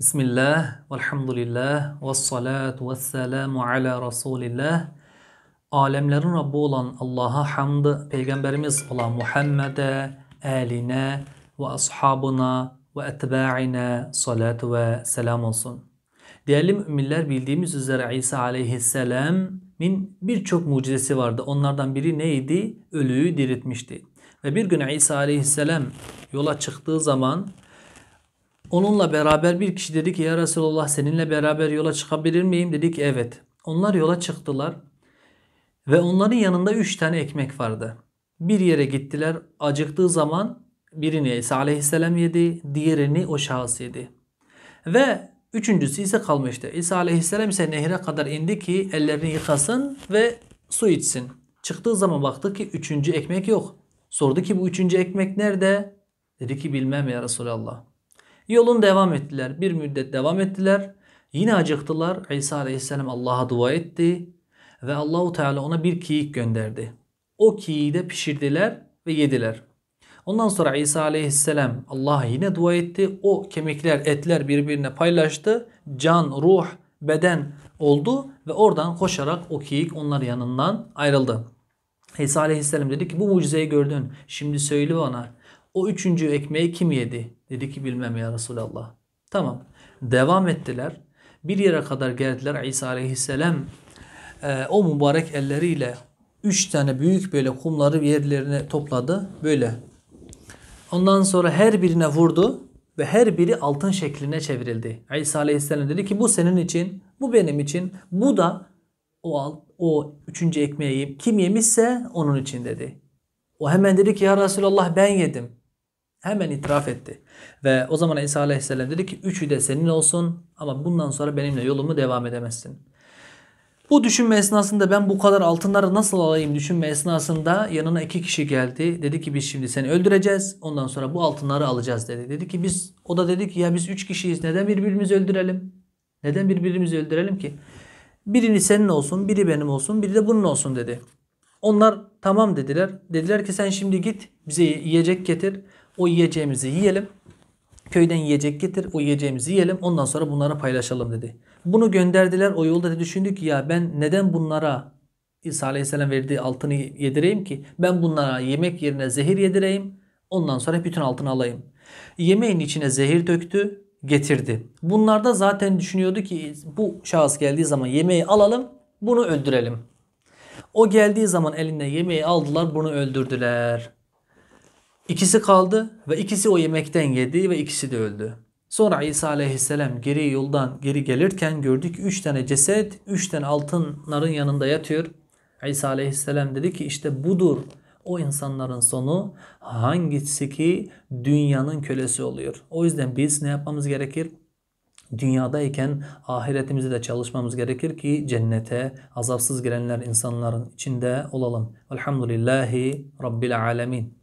Bismillah, velhamdülillah, ve salatu ve selamu ala Resulillah. Alemlerin Rabbi olan Allah'a hamdı, Peygamberimiz olan Muhammed'e, eline ve ashabına ve etba'ine salatu ve selam olsun. Değerli müminler bildiğimiz üzere İsa aleyhisselam'ın birçok mucizesi vardı. Onlardan biri neydi? Ölüyü diriltmişti. Ve bir gün İsa aleyhisselam yola çıktığı zaman Onunla beraber bir kişi dedi ki ya Resulallah seninle beraber yola çıkabilir miyim? Dedi ki evet. Onlar yola çıktılar ve onların yanında üç tane ekmek vardı. Bir yere gittiler acıktığı zaman birini İsa aleyhisselam yedi, diğerini o şahıs yedi. Ve üçüncüsü ise kalmıştı. İsa aleyhisselam ise nehre kadar indi ki ellerini yıkasın ve su içsin. Çıktığı zaman baktı ki üçüncü ekmek yok. Sordu ki bu üçüncü ekmek nerede? Dedi ki bilmem ya Resulallah. Yolun devam ettiler. Bir müddet devam ettiler. Yine acıktılar. İsa aleyhisselam Allah'a dua etti. Ve Allahu Teala ona bir kiyik gönderdi. O kiyiği de pişirdiler ve yediler. Ondan sonra İsa aleyhisselam Allah'a yine dua etti. O kemikler, etler birbirine paylaştı. Can, ruh, beden oldu ve oradan koşarak o kiyik onlar yanından ayrıldı. İsa aleyhisselam dedi ki bu mucizeyi gördün. Şimdi söyle bana o üçüncü ekmeği kim yedi? Dedi ki bilmem ya Resulallah. Tamam. Devam ettiler. Bir yere kadar geldiler. İsa aleyhisselam e, o mübarek elleriyle üç tane büyük böyle kumları yerlerine topladı. Böyle. Ondan sonra her birine vurdu ve her biri altın şekline çevrildi. İsa aleyhisselam dedi ki bu senin için, bu benim için, bu da o, o üçüncü ekmeği kim yemişse onun için dedi. O hemen dedi ki ya Resulallah ben yedim. Hemen itiraf etti. Ve o zaman İsa Aleyhisselam dedi ki üçü de senin olsun ama bundan sonra benimle yolumu devam edemezsin. Bu düşünme esnasında ben bu kadar altınları nasıl alayım düşünme esnasında yanına iki kişi geldi. Dedi ki biz şimdi seni öldüreceğiz. Ondan sonra bu altınları alacağız dedi. Dedi ki biz o da dedi ki ya biz üç kişiyiz neden birbirimizi öldürelim? Neden birbirimizi öldürelim ki? Birini senin olsun, biri benim olsun, biri de bunun olsun dedi. Onlar tamam dediler. Dediler ki sen şimdi git bize yiyecek getir. O yiyeceğimizi yiyelim. Köyden yiyecek getir. O yiyeceğimizi yiyelim. Ondan sonra bunları paylaşalım dedi. Bunu gönderdiler. O yolda düşündük ya ben neden bunlara İsa Aleyhisselam verdiği altını yedireyim ki? Ben bunlara yemek yerine zehir yedireyim. Ondan sonra bütün altını alayım. Yemeğin içine zehir döktü, getirdi. Bunlar da zaten düşünüyordu ki bu şahıs geldiği zaman yemeği alalım, bunu öldürelim. O geldiği zaman eline yemeği aldılar, bunu öldürdüler. İkisi kaldı ve ikisi o yemekten yedi ve ikisi de öldü. Sonra İsa aleyhisselam geri yoldan geri gelirken gördük üç tane ceset, üç tane altınların yanında yatıyor. İsa aleyhisselam dedi ki işte budur o insanların sonu hangisi ki dünyanın kölesi oluyor. O yüzden biz ne yapmamız gerekir? Dünyadayken ahiretimizi de çalışmamız gerekir ki cennete azapsız girenler insanların içinde olalım. Elhamdülillahi Rabbil Alemin.